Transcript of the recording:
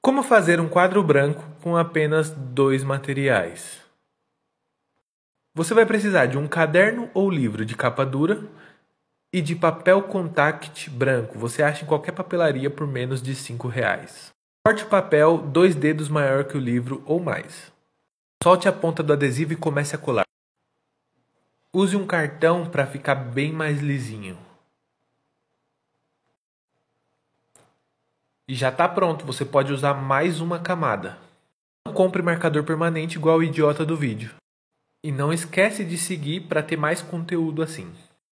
Como fazer um quadro branco com apenas dois materiais? Você vai precisar de um caderno ou livro de capa dura e de papel contact branco. Você acha em qualquer papelaria por menos de R$ reais. Corte o papel dois dedos maior que o livro ou mais. Solte a ponta do adesivo e comece a colar. Use um cartão para ficar bem mais lisinho. E já está pronto, você pode usar mais uma camada. Não compre marcador permanente igual o idiota do vídeo. E não esquece de seguir para ter mais conteúdo assim.